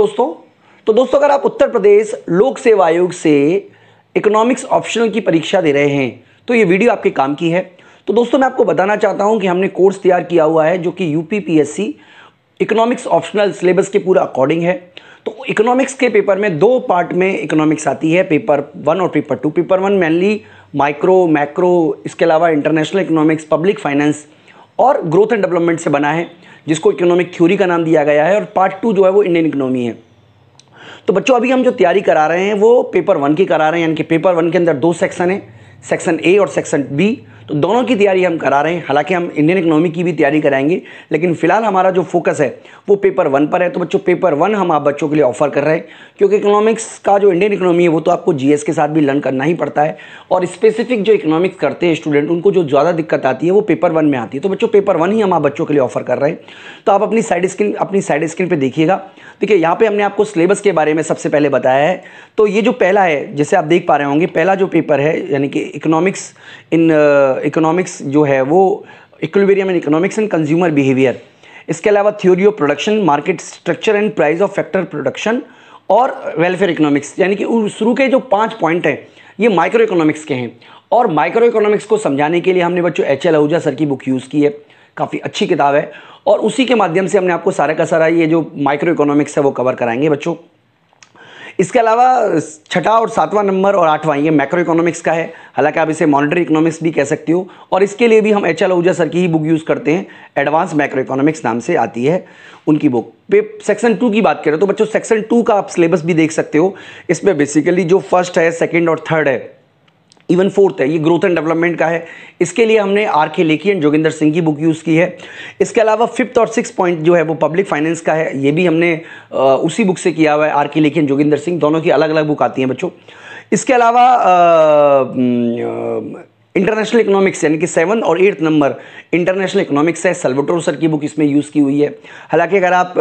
दोस्तों तो दोस्तों अगर आप उत्तर प्रदेश लोक सेवा आयोग से इकोनॉमिक्स ऑप्शनल की परीक्षा दे रहे हैं तो ये वीडियो आपके काम की है तो दोस्तों मैं आपको बताना चाहता हूं कि हमने कोर्स तैयार किया हुआ है जो कि यू इकोनॉमिक्स ऑप्शनल सिलेबस के पूरा अकॉर्डिंग है तो इकोनॉमिक्स के पेपर में दो पार्ट में इकोनॉमिक्स आती है पेपर वन और paper two paper one mainly micro macro इसके अलावा इंटरनेशनल इकोनॉमिक्स पब्लिक फाइनेंस और ग्रोथ एंड डेवलपमेंट से बना है जिसको इकोनॉमिक थ्योरी का नाम दिया गया है और पार्ट टू जो है वो इंडियन इकोनॉमी है तो बच्चों अभी हम जो तैयारी करा रहे हैं वो पेपर वन की करा रहे हैं यानी कि पेपर वन के अंदर दो सेक्शन है सेक्शन ए और सेक्शन बी तो दोनों की तैयारी हम करा रहे हैं हालांकि हम इंडियन इकोनॉमी की भी तैयारी कराएंगे लेकिन फिलहाल हमारा जो फोकस है वो पेपर वन पर है तो बच्चों पेपर वन हम आप बच्चों के लिए ऑफर कर रहे हैं क्योंकि इकोनॉमिक्स का जो इंडियन इकोनॉमी है वो तो आपको जी के साथ भी लर्न करना ही पड़ता है और स्पेसिफिक जो इकोनॉमिक्स करते हैं स्टूडेंट उनको जो ज़्यादा दिक्कत आती है वो पेपर वन में आती है तो बच्चों पेपर वन ही हम आप बच्चों के लिए ऑफर कर रहे हैं तो आप अपनी साइड स्क्रीन अपनी साइड स्क्रीन पर देखिएगा देखिए यहाँ पर हमने आपको सिलेबस के बारे में सबसे पहले बताया है तो ये जो पहला है जैसे आप देख पा रहे होंगे पहला जो पेपर है यानी कि इकोनॉमिक्स इन इकोनॉमिक्स जो है वो equilibrium and economics and consumer behaviour इसके अलावा theory of production market structure and price of factor production और वेलफेयर इकोनॉमिक्स यानी कि शुरू के जो पांच पॉइंट हैं ये माइक्रो इकोनॉमिक्स के हैं और माइक्रो इकोनॉमिक्स को समझाने के लिए हमने बच्चों एच एल आहूजा सर की बुक यूज़ की है काफ़ी अच्छी किताब है और उसी के माध्यम से हमने आपको सारा का सारा ये जो माइक्रो इकोनॉमिक्स है वो कवर कराएंगे बच्चों इसके अलावा छठा और सातवां नंबर और आठवां ये मैक्रो इकोनॉमिक्स का है हालांकि आप इसे मॉनिटरी इकोनॉमिक्स भी कह सकते हो और इसके लिए भी हम एच एल ओजा सर की ही बुक यूज़ करते हैं एडवांस मैक्रो इकोनॉमिक्स नाम से आती है उनकी बुक पे सेक्शन टू की बात करें तो बच्चों सेक्शन टू का आप सिलेबस भी देख सकते हो इसमें बेसिकली जो फर्स्ट है सेकेंड और थर्ड है इवन फोर्थ है ये ग्रोथ एंड डेवलपमेंट का है इसके लिए हमने आर के लेखी एंड जोगिंदर सिंह की बुक यूज़ की है इसके अलावा फिफ्थ और सिक्स पॉइंट जो है वो पब्लिक फाइनेंस का है ये भी हमने उसी बुक से किया हुआ है आर के लेखी एंड जोगिंदर सिंह दोनों की अलग अलग बुक आती हैं बच्चों इसके अलावा इंटरनेशनल इकोनॉमिक्स यानी कि सेवन और एट्थ नंबर इंटरनेशनल इकोनॉमिक्स है सल्वटोर सर की बुक इसमें यूज़ की हुई है हालांकि अगर आप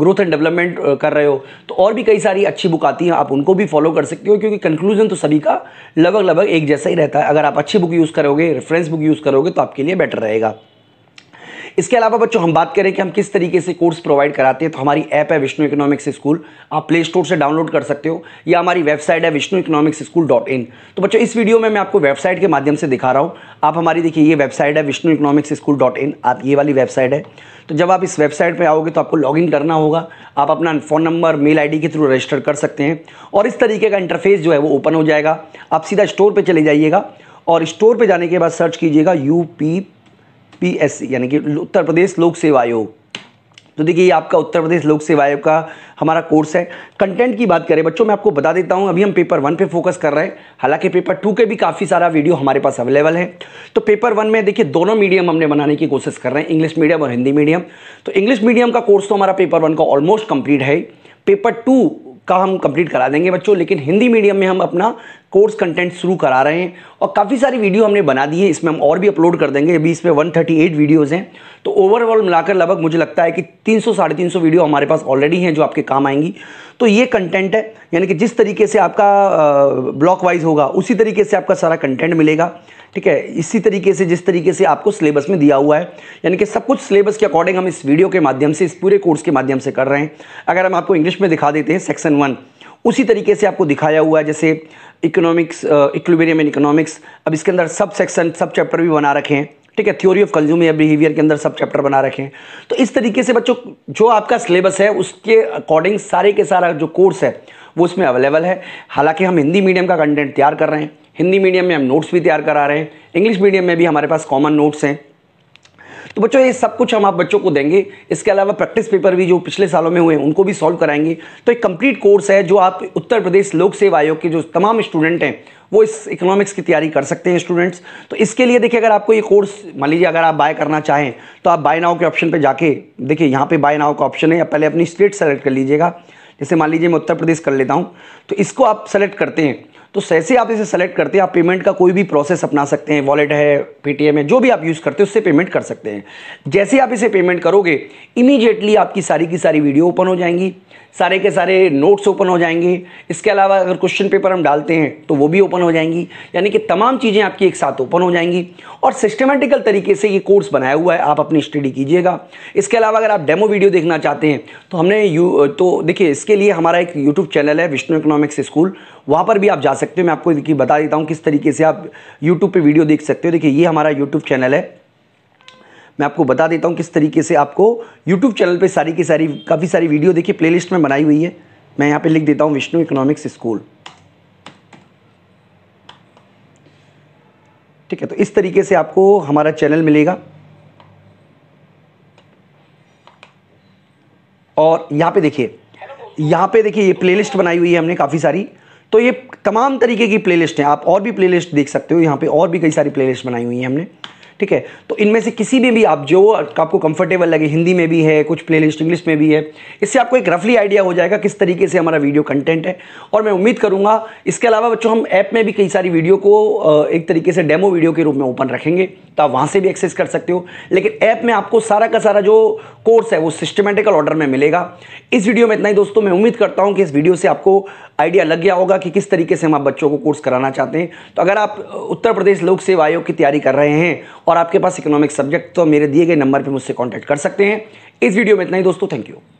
ग्रोथ एंड डेवलपमेंट कर रहे हो तो और भी कई सारी अच्छी बुक आती हैं आप उनको भी फॉलो कर सकते हो क्योंकि कंक्लूजन तो सभी का लगभग लगभग एक जैसा ही रहता है अगर आप अच्छी बुक यूज़ करोगे रेफरेंस बुक यूज़ करोगे तो आपके लिए बेटर रहेगा इसके अलावा बच्चों हम बात करें कि हम किस तरीके से कोर्स प्रोवाइड कराते हैं तो हमारी ऐप है विष्णु इकोनॉमिक्स स्कूल आप प्ले स्टोर से डाउनलोड कर सकते हो या हमारी वेबसाइट है Vishnu Economics School dot in तो बच्चों इस वीडियो में मैं आपको वेबसाइट के माध्यम से दिखा रहा हूँ आप हमारी देखिए ये वेबसाइट है Vishnu Economics School dot in आप ये वाली वेबसाइट है तो जब आप इस वेबसाइट पर आओगे तो आपको लॉगिन करना होगा आप अपना फ़ोन नंबर मेल डी के थ्रू रजिस्टर कर सकते हैं और इस तरीके का इंटरफेस जो है वो ओपन हो जाएगा आप सीधा स्टोर पर चले जाइएगा और स्टोर पे जाने के बाद सर्च कीजिएगा यू पी यूपीएससी यानी कि उत्तर प्रदेश लोक सेवा आयोग तो देखिए आपका उत्तर प्रदेश लोक सेवा आयोग का हमारा कोर्स है कंटेंट की बात करें बच्चों मैं आपको बता देता हूं अभी हम पेपर वन पे फोकस कर रहे हैं हालांकि पेपर टू के भी काफ़ी सारा वीडियो हमारे पास अवेलेबल है तो पेपर वन में देखिए दोनों मीडियम हमने बनाने की कोशिश कर रहे हैं इंग्लिश मीडियम और हिंदी मीडियम तो इंग्लिश मीडियम का कोर्स तो हमारा पेपर वन का ऑलमोस्ट कंप्लीट है पेपर टू का हम कंप्लीट करा देंगे बच्चों लेकिन हिंदी मीडियम में हम अपना कोर्स कंटेंट शुरू करा रहे हैं और काफ़ी सारी वीडियो हमने बना दी है इसमें हम और भी अपलोड कर देंगे अभी इसमें 138 वीडियोज़ हैं तो ओवरऑल मिलाकर लगभग मुझे लगता है कि 300 साढ़े तीन वीडियो हमारे पास ऑलरेडी हैं जो आपके काम आएंगी तो ये कंटेंट है यानी कि जिस तरीके से आपका ब्लॉक वाइज होगा उसी तरीके से आपका सारा कंटेंट मिलेगा ठीक है इसी तरीके से जिस तरीके से आपको सिलेबस में दिया हुआ है यानी कि सब कुछ सिलेबस के अकॉर्डिंग हम इस वीडियो के माध्यम से इस पूरे कोर्स के माध्यम से कर रहे हैं अगर हम आपको इंग्लिश में दिखा देते हैं सेक्शन वन उसी तरीके से आपको दिखाया हुआ है जैसे इकोनॉमिक्स इक्विबेरियम इन इकोनॉमिक्स अब इसके अंदर सब सेक्शन सब चैप्टर भी बना रखे हैं ठीक है थ्योरी ऑफ कंज्यूमर बिहेवियर के अंदर सब चैप्टर बना रखे हैं तो इस तरीके से बच्चों जो आपका सिलेबस है उसके अकॉर्डिंग सारे के सारा जो कोर्स है वो उसमें अवेलेबल है हालांकि हम हिंदी मीडियम का कंटेंट तैयार कर रहे हैं हिंदी मीडियम में हम नोट्स भी तैयार करा रहे हैं इंग्लिश मीडियम में भी हमारे पास कॉमन नोट्स हैं तो बच्चों ये सब कुछ हम आप बच्चों को देंगे इसके अलावा प्रैक्टिस पेपर भी जो पिछले सालों में हुए हैं उनको भी सॉल्व कराएंगे तो एक कंप्लीट कोर्स है जो आप उत्तर प्रदेश लोक सेवा आयोग के जो तमाम स्टूडेंट हैं वो इस इकोनॉमिक्स की तैयारी कर सकते हैं स्टूडेंट्स तो इसके लिए देखिए अगर आपको ये कोर्स मान लीजिए अगर आप बाय करना चाहें तो आप बाय नाव के ऑप्शन पर जाके देखिए यहाँ पर बाय नाव का ऑप्शन है या पहले अपनी स्टेट सेलेक्ट कर लीजिएगा जैसे मान लीजिए मैं उत्तर प्रदेश कर लेता हूँ तो इसको आप सेलेक्ट करते हैं तो सैसे आप इसे सेलेक्ट करते हैं आप पेमेंट का कोई भी प्रोसेस अपना सकते हैं वॉलेट है पेटीएम है जो भी आप यूज़ करते हैं उससे पेमेंट कर सकते हैं जैसे आप इसे पेमेंट करोगे इमीजिएटली आपकी सारी की सारी वीडियो ओपन हो जाएंगी सारे के सारे नोट्स ओपन हो जाएंगे इसके अलावा अगर क्वेश्चन पेपर हम डालते हैं तो वो भी ओपन हो जाएंगी यानी कि तमाम चीज़ें आपकी एक साथ ओपन हो जाएंगी और सिस्टमेटिकल तरीके से ये कोर्स बनाया हुआ है आप अपनी स्टडी कीजिएगा इसके अलावा अगर आप डेमो वीडियो देखना चाहते हैं तो हमने यू तो देखिए इसके लिए हमारा एक यूट्यूब चैनल है विष्णु इकोनॉमिक्स स्कूल वहाँ पर भी आप जा सकते हो मैं आपको देखिए बता देता हूँ किस तरीके से आप यूट्यूब पर वीडियो देख सकते हो देखिए ये हमारा यूट्यूब चैनल है मैं आपको बता देता हूँ किस तरीके से आपको यूट्यूब चैनल पर सारी की सारी काफ़ी सारी वीडियो देखिए प्लेलिस्ट में बनाई हुई है मैं यहाँ पे लिख देता हूँ विष्णु इकोनॉमिक्स स्कूल ठीक है तो इस तरीके से आपको हमारा चैनल मिलेगा और यहाँ पे देखिए यहाँ पे देखिए ये प्लेलिस्ट बनाई हुई है हमने काफ़ी सारी तो ये तमाम तरीके की प्लेलिस्ट हैं आप और भी प्लेलिस्ट देख सकते हो यहाँ पे और भी कई सारी प्लेलिस्ट बनाई हुई हैं हमने ठीक है तो इनमें से किसी में भी आप जो आपको कंफर्टेबल लगे हिंदी में भी है कुछ प्लेलिस्ट इंग्लिश में भी है इससे आपको एक रफली आइडिया हो जाएगा किस तरीके से हमारा वीडियो कंटेंट है और मैं उम्मीद करूँगा इसके अलावा बच्चों हम ऐप में भी कई सारी वीडियो को एक तरीके से डेमो वीडियो के रूप में ओपन रखेंगे तो आप वहां से भी एक्सेस कर सकते हो लेकिन ऐप में आपको सारा का सारा जो कोर्स है वो सिस्टमेटिकल ऑर्डर में मिलेगा इस वीडियो में इतना ही दोस्तों मैं उम्मीद करता हूं कि इस वीडियो से आपको आइडिया लग गया होगा कि किस तरीके से हम आप बच्चों को कोर्स कराना चाहते हैं तो अगर आप उत्तर प्रदेश लोक सेवा आयोग की तैयारी कर रहे हैं और आपके पास इकोनॉमिक सब्जेक्ट तो मेरे दिए गए नंबर पर मुझसे कॉन्टैक्ट कर सकते हैं इस वीडियो में इतना ही दोस्तों थैंक यू